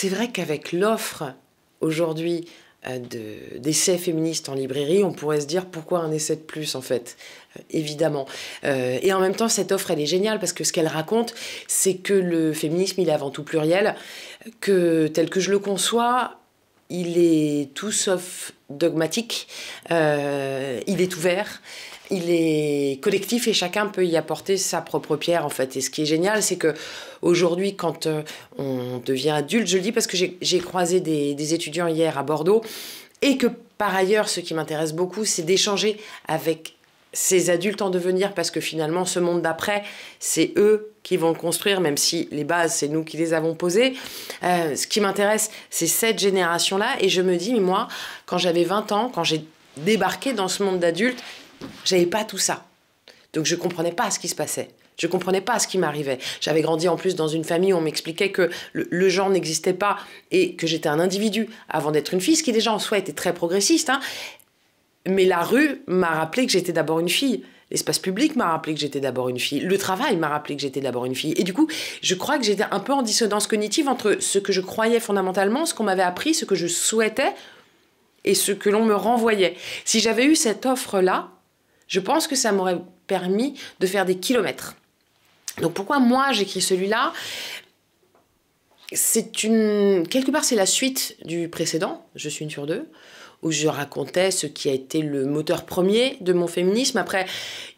C'est vrai qu'avec l'offre aujourd'hui euh, d'essais féministes en librairie, on pourrait se dire pourquoi un essai de plus en fait, euh, évidemment. Euh, et en même temps, cette offre, elle est géniale parce que ce qu'elle raconte, c'est que le féminisme, il est avant tout pluriel, que tel que je le conçois, il est tout sauf dogmatique, il est ouvert, il est collectif et chacun peut y apporter sa propre pierre en fait. Et ce qui est génial, c'est que aujourd'hui, quand euh, on devient adulte, je le dis parce que j'ai croisé des, étudiants hier à Bordeaux et que par ailleurs, ce qui m'intéresse beaucoup, c'est d'échanger avec ces adultes en devenir parce que finalement, ce monde d'après, c'est eux qui vont le construire, même si les bases, c'est nous qui les avons posées. Euh, ce qui m'intéresse, c'est cette génération-là. Et je me dis, moi, quand j'avais 20 ans, quand j'ai débarqué dans ce monde d'adultes, j'avais pas tout ça. Donc je comprenais pas ce qui se passait. Je comprenais pas ce qui m'arrivait. J'avais grandi en plus dans une famille où on m'expliquait que le, genre n'existait pas et que j'étais un individu avant d'être une fille, ce qui déjà en soi était très progressiste. Hein. Mais la rue m'a rappelé que j'étais d'abord une fille. L'espace public m'a rappelé que j'étais d'abord une fille. Le travail m'a rappelé que j'étais d'abord une fille. Et du coup, je crois que j'étais un peu en dissonance cognitive entre ce que je croyais fondamentalement, ce qu'on m'avait appris, ce que je souhaitais et ce que l'on me renvoyait. Si j'avais eu cette offre-là, je pense que ça m'aurait permis de faire des kilomètres. Donc pourquoi moi j'écris celui-là C'est une quelque part c'est la suite du précédent. Je suis une sur deux où je racontais ce qui a été le moteur premier de mon féminisme. Après,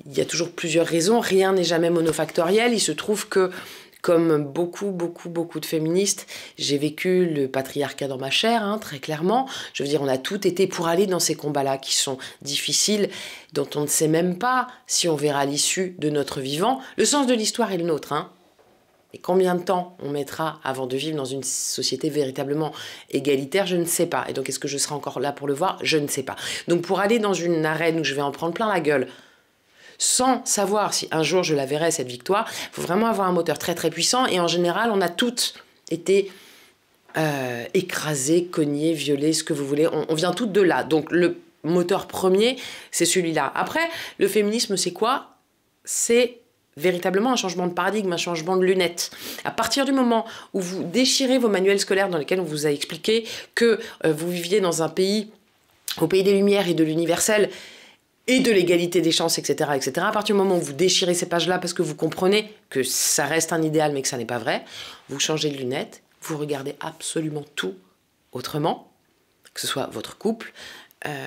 il y a toujours plusieurs raisons. Rien n'est jamais monofactoriel. Il se trouve que comme beaucoup, beaucoup, beaucoup de féministes, j'ai vécu le patriarcat dans ma chair, hein, très clairement. Je veux dire, on a tout été pour aller dans ces combats-là qui sont difficiles, dont on ne sait même pas si on verra l'issue de notre vivant. Le sens de l'histoire est le nôtre, hein. Et combien de temps on mettra avant de vivre dans une société véritablement égalitaire, je ne sais pas. Et donc, est-ce que je serai encore là pour le voir Je ne sais pas. Donc, pour aller dans une arène où je vais en prendre plein la gueule, sans savoir si un jour je la verrai, cette victoire. Il faut vraiment avoir un moteur très très puissant. Et en général, on a toutes été euh, écrasées, cognées, violées, ce que vous voulez. On, vient toutes de là. Donc le moteur premier, c'est celui-là. Après, le féminisme, c'est quoi C'est véritablement un changement de paradigme, un changement de lunettes. À partir du moment où vous déchirez vos manuels scolaires dans lesquels on vous a expliqué que euh, vous viviez dans un pays, au pays des Lumières et de l'universel, et de l'égalité des chances, etc., etc. À partir du moment où vous déchirez ces pages-là parce que vous comprenez que ça reste un idéal mais que ça n'est pas vrai, vous changez de lunettes, vous regardez absolument tout autrement, que ce soit votre couple, euh,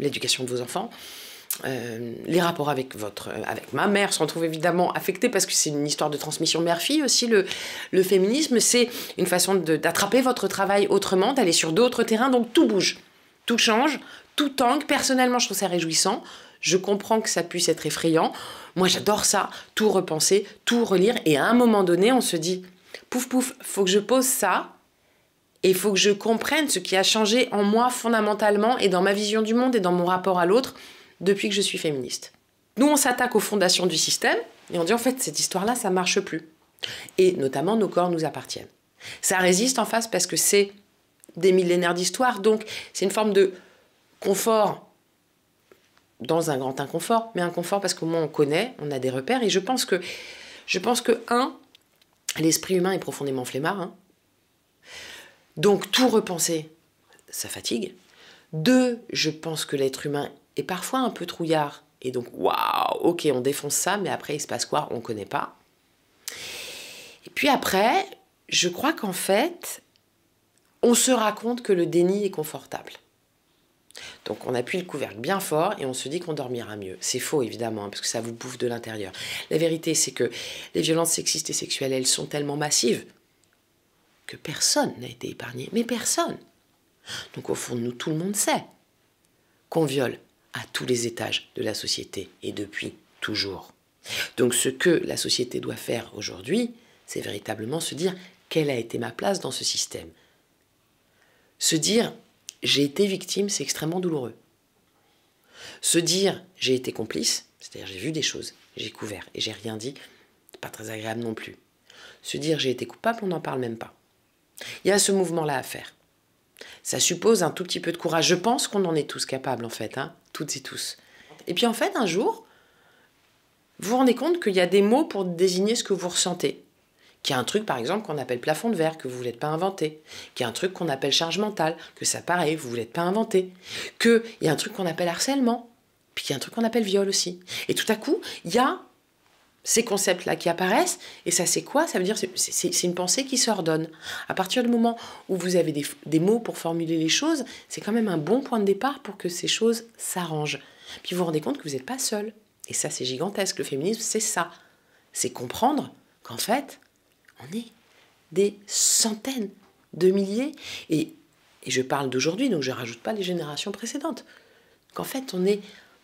l'éducation de vos enfants, euh, les rapports avec votre euh, avec ma mère se retrouvent évidemment affectés parce que c'est une histoire de transmission mère-fille aussi le féminisme c'est une façon d'attraper votre travail autrement d'aller sur d'autres terrains donc tout bouge tout change tout angle. Personnellement, je trouve ça réjouissant. Je comprends que ça puisse être effrayant. Moi, j'adore ça, tout repenser, tout relire. Et à un moment donné, on se dit, pouf, pouf, faut que je pose ça. Et il faut que je comprenne ce qui a changé en moi fondamentalement et dans ma vision du monde et dans mon rapport à l'autre depuis que je suis féministe. Nous, on s'attaque aux fondations du système et on dit en fait, cette histoire-là, ça marche plus. Et notamment, nos corps nous appartiennent. Ça résiste en face parce que c'est des millénaires d'histoire, donc c'est une forme de confort dans un grand inconfort, mais un confort parce qu'au moins on connaît, on a des repères. Et je pense que, je pense que un, l'esprit humain est profondément flemmard. Hein. Donc tout repenser, ça fatigue. Deux, je pense que l'être humain est parfois un peu trouillard. Et donc, waouh, ok, on défonce ça, mais après, il se passe quoi On ne connaît pas. Et puis après, je crois qu'en fait, on se raconte que le déni est confortable. Donc on appuie le couvercle bien fort et on se dit qu'on dormira mieux. C'est faux évidemment, hein, parce que ça vous bouffe de l'intérieur. La vérité c'est que les violences sexistes et sexuelles, elles sont tellement massives que personne n'a été épargné, mais personne. Donc au fond de nous, tout le monde sait qu'on viole à tous les étages de la société et depuis toujours. Donc ce que la société doit faire aujourd'hui, c'est véritablement se dire quelle a été ma place dans ce système. Se dire j'ai été victime, c'est extrêmement douloureux. Se dire j'ai été complice, c'est-à-dire j'ai vu des choses, j'ai couvert et j'ai rien dit, c'est pas très agréable non plus. Se dire j'ai été coupable, on n'en parle même pas. Il y a ce mouvement-là à faire. Ça suppose un tout petit peu de courage. Je pense qu'on en est tous capables, en fait, hein, toutes et tous. Et puis en fait, un jour, vous vous rendez compte qu'il y a des mots pour désigner ce que vous ressentez qu'il y a un truc par exemple qu'on appelle plafond de verre que vous ne voulez pas inventer, qu'il y a un truc qu'on appelle charge mentale, que ça paraît, vous ne voulez pas inventer, qu'il y a un truc qu'on appelle harcèlement, puis qu'il y a un truc qu'on appelle viol aussi. Et tout à coup, il y a ces concepts-là qui apparaissent, et ça c'est quoi Ça veut dire c'est une pensée qui s'ordonne. À partir du moment où vous avez des, des mots pour formuler les choses, c'est quand même un bon point de départ pour que ces choses s'arrangent. Puis vous vous rendez compte que vous n'êtes pas seul. Et ça c'est gigantesque, le féminisme c'est ça. C'est comprendre qu'en fait, on est des centaines de milliers, et, je parle d'aujourd'hui, donc je ne rajoute pas les générations précédentes, qu'en fait on est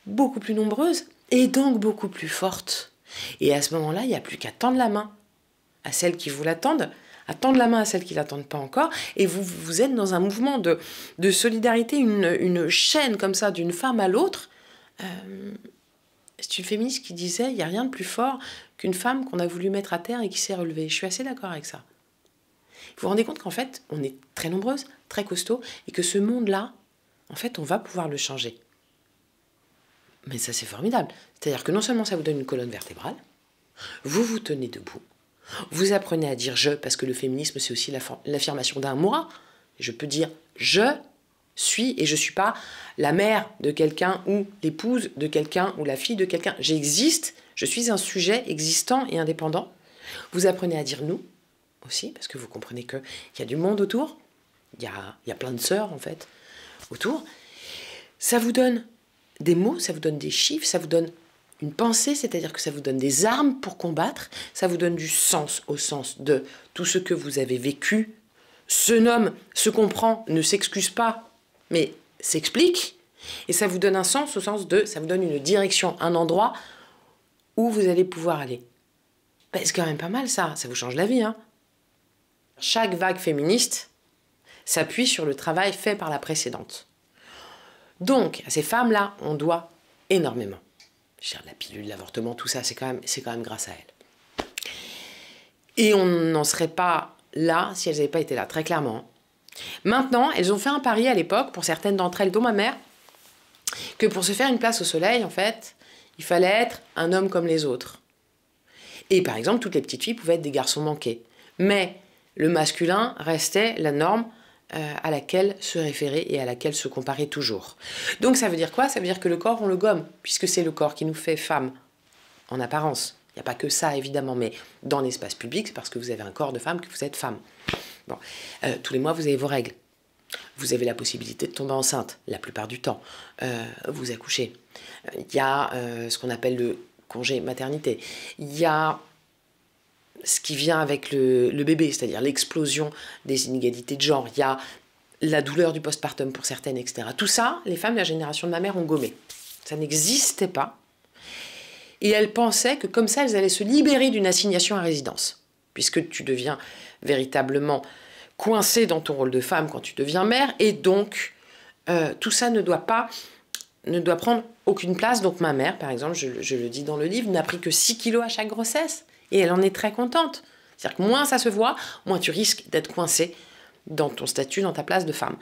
beaucoup plus nombreuses et donc beaucoup plus fortes. Et à ce moment-là, il n'y a plus qu'à tendre la main à celles qui vous l'attendent, à tendre la main à celles qui ne l'attendent pas encore, et vous, vous êtes dans un mouvement de, solidarité, une, chaîne comme ça d'une femme à l'autre. Euh, c'est une féministe qui disait, il n'y a rien de plus fort qu'une femme qu'on a voulu mettre à terre et qui s'est relevée. Je suis assez d'accord avec ça. Vous vous rendez compte qu'en fait, on est très nombreuses, très costauds, et que ce monde-là, en fait, on va pouvoir le changer. Mais ça, c'est formidable. C'est-à-dire que non seulement ça vous donne une colonne vertébrale, vous vous tenez debout, vous apprenez à dire je, parce que le féminisme, c'est aussi l'affirmation d'un moi. Je peux dire je suis et je ne suis pas la mère de quelqu'un ou l'épouse de quelqu'un ou la fille de quelqu'un. J'existe, je suis un sujet existant et indépendant. Vous apprenez à dire nous aussi, parce que vous comprenez qu'il y a du monde autour, il y a, y a plein de sœurs en fait autour. Ça vous donne des mots, ça vous donne des chiffres, ça vous donne une pensée, c'est-à-dire que ça vous donne des armes pour combattre, ça vous donne du sens au sens de tout ce que vous avez vécu se nomme, se comprend, ne s'excuse pas mais s'explique. Et ça vous donne un sens au sens de, ça vous donne une direction, un endroit où vous allez pouvoir aller. Bah, c'est quand même pas mal ça, ça vous change la vie. Hein Chaque vague féministe s'appuie sur le travail fait par la précédente. Donc, à ces femmes-là, on doit énormément. Cher la pilule, l'avortement, tout ça, c'est quand, même, quand même grâce à elles. Et on n'en serait pas là si elles n'avaient pas été là, très clairement. Maintenant, elles ont fait un pari à l'époque, pour certaines d'entre elles, dont ma mère, que pour se faire une place au soleil, en fait, il fallait être un homme comme les autres. Et par exemple, toutes les petites filles pouvaient être des garçons manqués. Mais le masculin restait la norme euh, à laquelle se référer et à laquelle se comparer toujours. Donc ça veut dire quoi Ça veut dire que le corps, on le gomme, puisque c'est le corps qui nous fait femme, en apparence. Il n'y a pas que ça, évidemment, mais dans l'espace public, c'est parce que vous avez un corps de femme que vous êtes femme. Euh, tous les mois, vous avez vos règles. Vous avez la possibilité de tomber enceinte, la plupart du temps. Euh, vous accouchez. Il y a euh, ce qu'on appelle le congé maternité. Il y a ce qui vient avec le, le bébé, c'est-à-dire l'explosion des inégalités de genre. Il y a la douleur du postpartum pour certaines, etc. Tout ça, les femmes de la génération de ma mère ont gommé. Ça n'existait pas. Et elles pensaient que comme ça, elles allaient se libérer d'une assignation à résidence puisque tu deviens véritablement coincé dans ton rôle de femme quand tu deviens mère, et donc euh, tout ça ne doit pas ne doit prendre aucune place. Donc ma mère, par exemple, je, je le dis dans le livre, n'a pris que 6 kilos à chaque grossesse, et elle en est très contente. C'est-à-dire que moins ça se voit, moins tu risques d'être coincé dans ton statut, dans ta place de femme.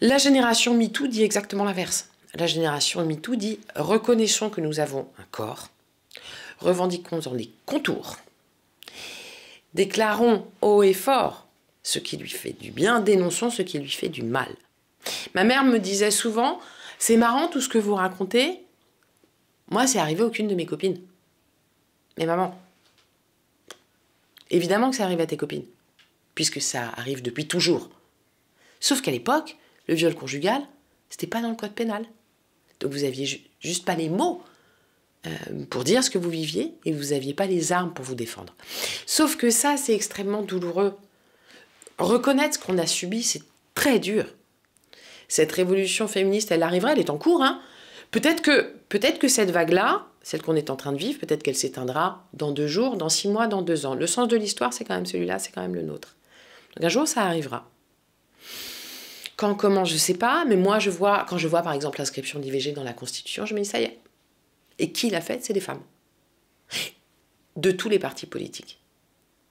La génération MeToo dit exactement l'inverse. La génération MeToo dit reconnaissons que nous avons un corps, revendiquons-en les contours, Déclarons haut et fort ce qui lui fait du bien, dénonçons ce qui lui fait du mal. Ma mère me disait souvent, c'est marrant tout ce que vous racontez, moi c'est arrivé à aucune de mes copines. Mais maman, évidemment que ça arrive à tes copines, puisque ça arrive depuis toujours. Sauf qu'à l'époque, le viol conjugal, c'était pas dans le code pénal. Donc vous aviez juste pas les mots euh, pour dire ce que vous viviez et vous n'aviez pas les armes pour vous défendre. Sauf que ça, c'est extrêmement douloureux. Reconnaître ce qu'on a subi, c'est très dur. Cette révolution féministe, elle arrivera, elle est en cours. Hein. peut-être que, peut que cette vague-là, celle qu'on est en train de vivre, peut-être qu'elle s'éteindra dans deux jours, dans six mois, dans deux ans. Le sens de l'histoire, c'est quand même celui-là, c'est quand même le nôtre. Donc un jour, ça arrivera. Quand, comment, je ne sais pas, mais moi, je vois, quand je vois par exemple l'inscription d'IVG dans la Constitution, je me dis ça y est, et qui l'a faite C'est des femmes. De tous les partis politiques.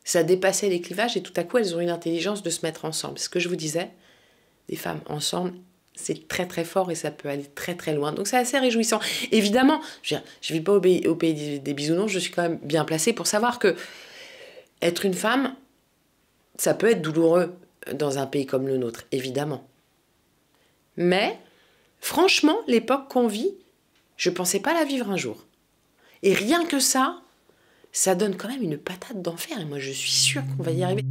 Ça dépassait les clivages et tout à coup, elles ont eu l'intelligence de se mettre ensemble. Ce que je vous disais, des femmes ensemble, c'est très très fort et ça peut aller très très loin. Donc c'est assez réjouissant. Évidemment, je ne vis pas au au pays des bisounours, je suis quand même bien placée pour savoir que être une femme, ça peut être douloureux dans un pays comme le nôtre, évidemment. Mais franchement, l'époque qu'on vit, je pensais pas la vivre un jour. Et rien que ça, ça donne quand même une patate d'enfer. Et moi, je suis sûre qu'on va y arriver.